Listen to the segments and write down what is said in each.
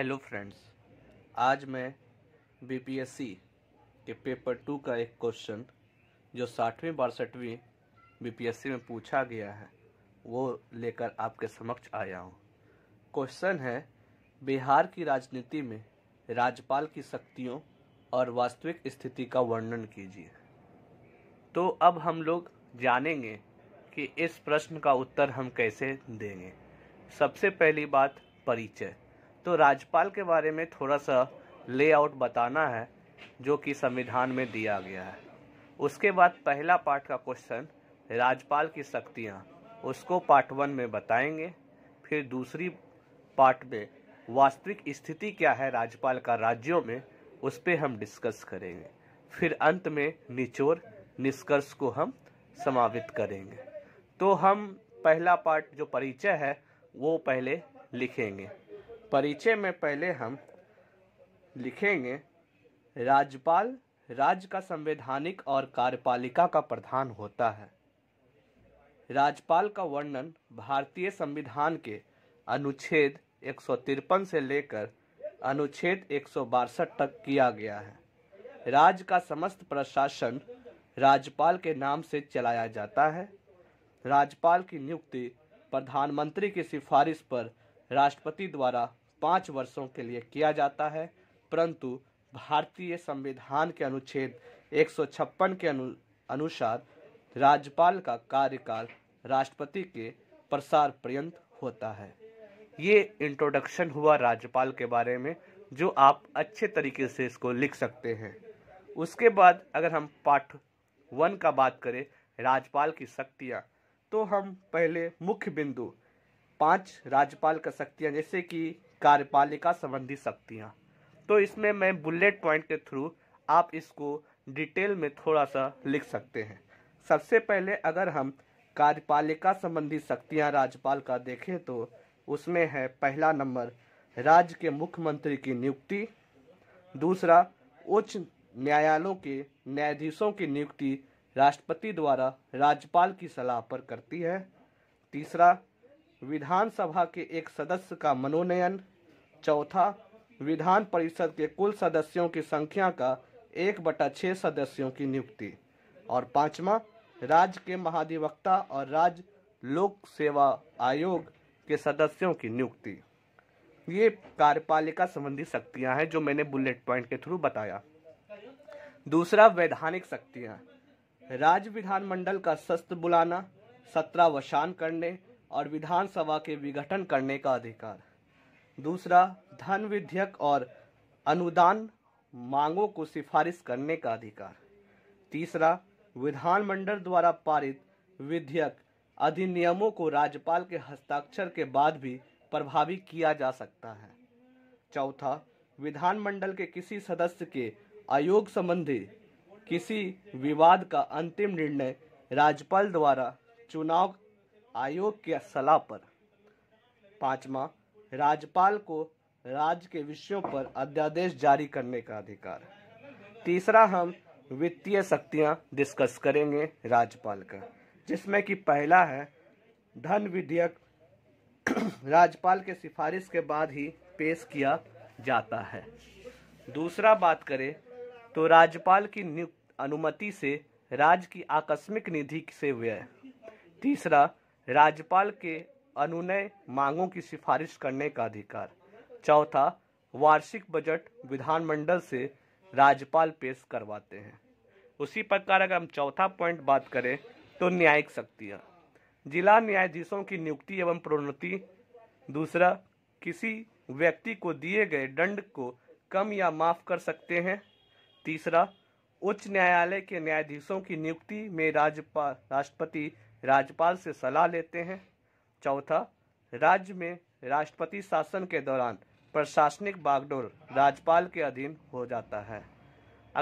hello friends आज मैं BPSC के पेपर टू का एक क्वेश्चन जो साठवीं बासठवीं बीपीएससी में पूछा गया है वो लेकर आपके समक्ष आया हूँ क्वेश्चन है बिहार की राजनीति में राज्यपाल की शक्तियों और वास्तविक स्थिति का वर्णन कीजिए तो अब हम लोग जानेंगे कि इस प्रश्न का उत्तर हम कैसे देंगे सबसे पहली बात परिचय तो राज्यपाल के बारे में थोड़ा सा लेआउट बताना है जो कि संविधान में दिया गया है उसके बाद पहला पार्ट का क्वेश्चन राज्यपाल की शक्तियाँ उसको पार्ट वन में बताएंगे फिर दूसरी पार्ट में वास्तविक स्थिति क्या है राज्यपाल का राज्यों में उस पर हम डिस्कस करेंगे फिर अंत में निचोड़ निष्कर्ष को हम समावित करेंगे तो हम पहला पार्ट जो परिचय है वो पहले लिखेंगे परिचय में पहले हम लिखेंगे राज्यपाल राज्य का संवैधानिक और कार्यपालिका का प्रधान होता है राज्यपाल का वर्णन भारतीय संविधान के अनुच्छेद एक से लेकर अनुच्छेद एक तक किया गया है राज्य का समस्त प्रशासन राज्यपाल के नाम से चलाया जाता है राज्यपाल की नियुक्ति प्रधानमंत्री की सिफारिश पर राष्ट्रपति द्वारा पाँच वर्षों के लिए किया जाता है परंतु भारतीय संविधान के अनुच्छेद एक के अनु, अनुसार राज्यपाल का कार्यकाल राष्ट्रपति के प्रसार पर्यंत होता है ये इंट्रोडक्शन हुआ राज्यपाल के बारे में जो आप अच्छे तरीके से इसको लिख सकते हैं उसके बाद अगर हम पाठ वन का बात करें राज्यपाल की शक्तियाँ तो हम पहले मुख्य बिंदु पांच राज्यपाल का शक्तियाँ जैसे कि कार्यपालिका संबंधी शक्तियाँ तो इसमें मैं बुलेट पॉइंट के थ्रू आप इसको डिटेल में थोड़ा सा लिख सकते हैं सबसे पहले अगर हम कार्यपालिका संबंधी शक्तियाँ राज्यपाल का देखें तो उसमें है पहला नंबर राज्य के मुख्यमंत्री की नियुक्ति दूसरा उच्च न्यायालयों के न्यायाधीशों की नियुक्ति राष्ट्रपति द्वारा राज्यपाल की सलाह पर करती है तीसरा विधानसभा के एक सदस्य का मनोनयन चौथा विधान परिषद के कुल सदस्यों की संख्या का एक बटा छः सदस्यों की नियुक्ति और पांचवा राज्य के महाधिवक्ता और राज्य लोक सेवा आयोग के सदस्यों की नियुक्ति ये कार्यपालिका संबंधी शक्तियां हैं जो मैंने बुलेट पॉइंट के थ्रू बताया दूसरा वैधानिक शक्तियां राज्य विधानमंडल का सस्त बुलाना सत्रावसान करने और विधानसभा के विघटन करने का अधिकार दूसरा धन विधेयक और अनुदान मांगों को सिफारिश करने का अधिकार तीसरा विधानमंडल द्वारा पारित विधेयक अधिनियमों को राज्यपाल के हस्ताक्षर के बाद भी प्रभावी किया जा सकता है चौथा विधानमंडल के किसी सदस्य के आयोग संबंधी किसी विवाद का अंतिम निर्णय राज्यपाल द्वारा चुनाव आयोग की सलाह पर पांचवा राज्यपाल को राज्य के विषयों पर अध्यादेश जारी करने का अधिकार तीसरा हम वित्तीय शक्तियां डिस्कस करेंगे राज्यपाल का जिसमें कि पहला है धन विधेयक राज्यपाल के सिफारिश के बाद ही पेश किया जाता है दूसरा बात करें तो राज्यपाल की नियुक्त अनुमति से राज्य की आकस्मिक निधि से व्यय तीसरा राज्यपाल के अनुनय मांगों की सिफारिश करने का अधिकार चौथा वार्षिक बजट विधानमंडल से राज्यपाल पेश करवाते हैं उसी प्रकार अगर हम चौथा पॉइंट बात करें तो न्यायिक शक्तियाँ जिला न्यायाधीशों की नियुक्ति एवं प्रोन्नति दूसरा किसी व्यक्ति को दिए गए दंड को कम या माफ कर सकते हैं तीसरा उच्च न्यायालय के न्यायाधीशों की नियुक्ति में राज्यपाल राष्ट्रपति राज्यपाल से सलाह लेते हैं चौथा राज्य में राष्ट्रपति शासन के दौरान प्रशासनिक बागडोर राज्यपाल के अधीन हो जाता है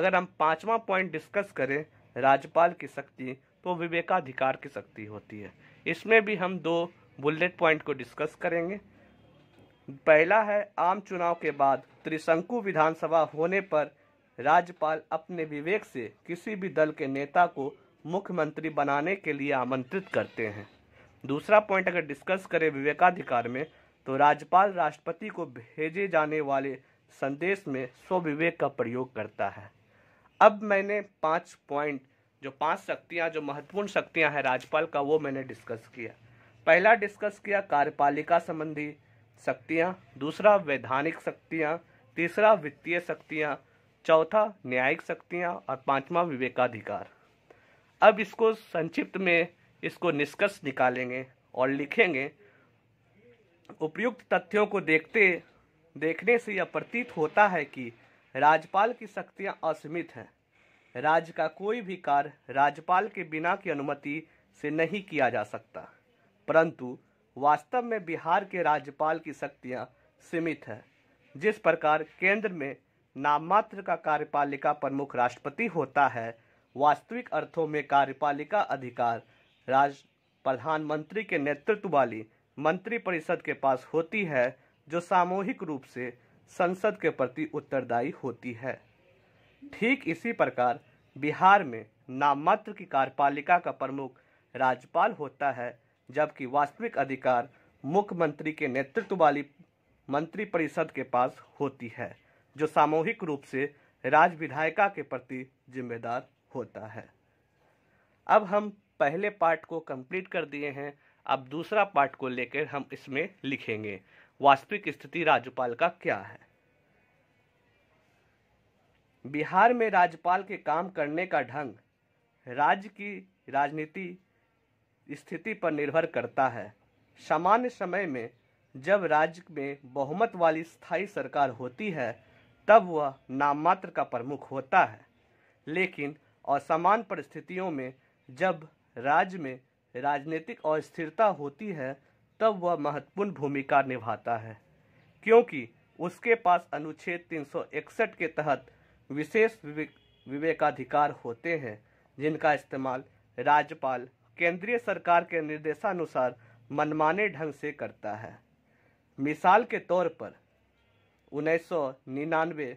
अगर हम पांचवा पॉइंट डिस्कस करें राज्यपाल की शक्ति तो विवेकाधिकार की शक्ति होती है इसमें भी हम दो बुलेट पॉइंट को डिस्कस करेंगे पहला है आम चुनाव के बाद त्रिशंकु विधानसभा होने पर राज्यपाल अपने विवेक से किसी भी दल के नेता को मुख्यमंत्री बनाने के लिए आमंत्रित करते हैं दूसरा पॉइंट अगर डिस्कस करें विवेकाधिकार में तो राज्यपाल राष्ट्रपति को भेजे जाने वाले संदेश में स्वविवेक का प्रयोग करता है अब मैंने पांच पॉइंट जो पांच शक्तियां जो महत्वपूर्ण शक्तियां हैं राज्यपाल का वो मैंने डिस्कस किया पहला डिस्कस किया कार्यपालिका संबंधी शक्तियां दूसरा वैधानिक शक्तियां तीसरा वित्तीय शक्तियां चौथा न्यायिक शक्तियां और पांचवा विवेकाधिकार अब इसको संक्षिप्त में इसको निष्कर्ष निकालेंगे और लिखेंगे उपयुक्त तथ्यों को देखते देखने से यह प्रतीत होता है कि राज्यपाल की शक्तियां असीमित हैं राज्य का कोई भी कार्य राज्यपाल के बिना की अनुमति से नहीं किया जा सकता परंतु वास्तव में बिहार के राज्यपाल की शक्तियां सीमित हैं जिस प्रकार केंद्र में नाममात्र का कार्यपालिका प्रमुख राष्ट्रपति होता है वास्तविक अर्थों में कार्यपालिका अधिकार राज प्रधानमंत्री के नेतृत्व वाली मंत्रिपरिषद के पास होती है जो सामूहिक रूप से संसद के प्रति उत्तरदायी होती है ठीक इसी प्रकार बिहार में नाममात्र की कार्यपालिका का प्रमुख राज्यपाल होता है जबकि वास्तविक अधिकार मुख्यमंत्री के नेतृत्व वाली मंत्रिपरिषद के पास होती है जो सामूहिक रूप से राज विधायिका के प्रति जिम्मेदार होता है अब हम पहले पार्ट को कंप्लीट कर दिए हैं अब दूसरा पार्ट को लेकर हम इसमें लिखेंगे वास्तविक स्थिति राज्यपाल का क्या है बिहार में राज्यपाल के काम करने का ढंग राज्य की राजनीति स्थिति पर निर्भर करता है सामान्य समय में जब राज्य में बहुमत वाली स्थायी सरकार होती है तब वह नाममात्र का प्रमुख होता है लेकिन और समान परिस्थितियों में जब राज्य में राजनीतिक अस्थिरता होती है तब वह महत्वपूर्ण भूमिका निभाता है क्योंकि उसके पास अनुच्छेद 361 के तहत विशेष विवेक, विवेकाधिकार होते हैं जिनका इस्तेमाल राज्यपाल केंद्रीय सरकार के निर्देशानुसार मनमाने ढंग से करता है मिसाल के तौर पर 1999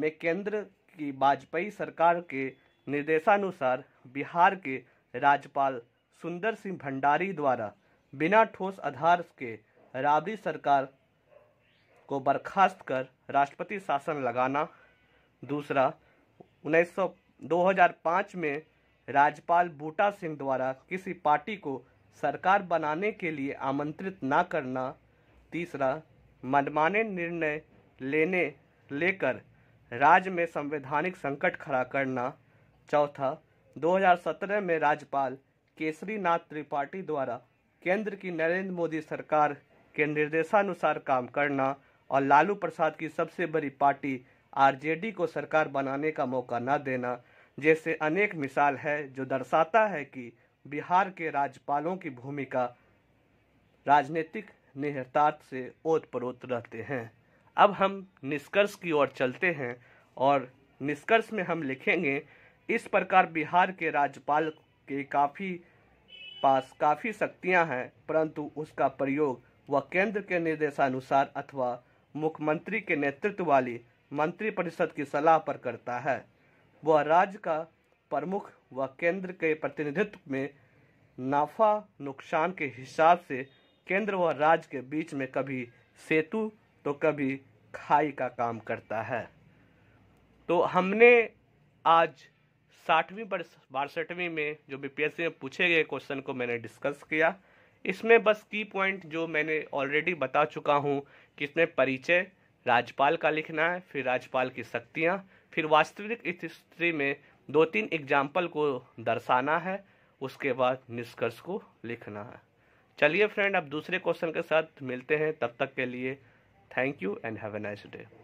में केंद्र की वाजपेयी सरकार के निर्देशानुसार बिहार के राज्यपाल सुंदर सिंह भंडारी द्वारा बिना ठोस आधार के राबड़ी सरकार को बर्खास्त कर राष्ट्रपति शासन लगाना दूसरा 1900 2005 में राज्यपाल बूटा सिंह द्वारा किसी पार्टी को सरकार बनाने के लिए आमंत्रित ना करना तीसरा मनमाने निर्णय लेने लेकर राज्य में संवैधानिक संकट खड़ा करना चौथा 2017 में राज्यपाल केसरी नाथ त्रिपाठी द्वारा केंद्र की नरेंद्र मोदी सरकार के निर्देशानुसार काम करना और लालू प्रसाद की सबसे बड़ी पार्टी आरजेडी को सरकार बनाने का मौका न देना जैसे अनेक मिसाल है जो दर्शाता है कि बिहार के राज्यपालों की भूमिका राजनीतिक निहता से ओत प्रोत रहते हैं अब हम निष्कर्ष की ओर चलते हैं और निष्कर्ष में हम लिखेंगे इस प्रकार बिहार के राज्यपाल के काफ़ी पास काफ़ी शक्तियां हैं परंतु उसका प्रयोग वह केंद्र के निर्देशानुसार अथवा मुख्यमंत्री के नेतृत्व वाली मंत्रिपरिषद की सलाह पर करता है वह राज्य का प्रमुख व केंद्र के प्रतिनिधित्व में नाफा नुकसान के हिसाब से केंद्र व राज्य के बीच में कभी सेतु तो कभी खाई का काम करता है तो हमने आज साठवीं बासठवीं में जो बीपीएससी में पूछे गए क्वेश्चन को मैंने डिस्कस किया इसमें बस की पॉइंट जो मैंने ऑलरेडी बता चुका हूँ कि इसमें परिचय राज्यपाल का लिखना है फिर राज्यपाल की शक्तियाँ फिर वास्तविक स्थिति में दो तीन एग्जाम्पल को दर्शाना है उसके बाद निष्कर्ष को लिखना है चलिए फ्रेंड अब दूसरे क्वेश्चन के साथ मिलते हैं तब तक के लिए thank you and have a nice day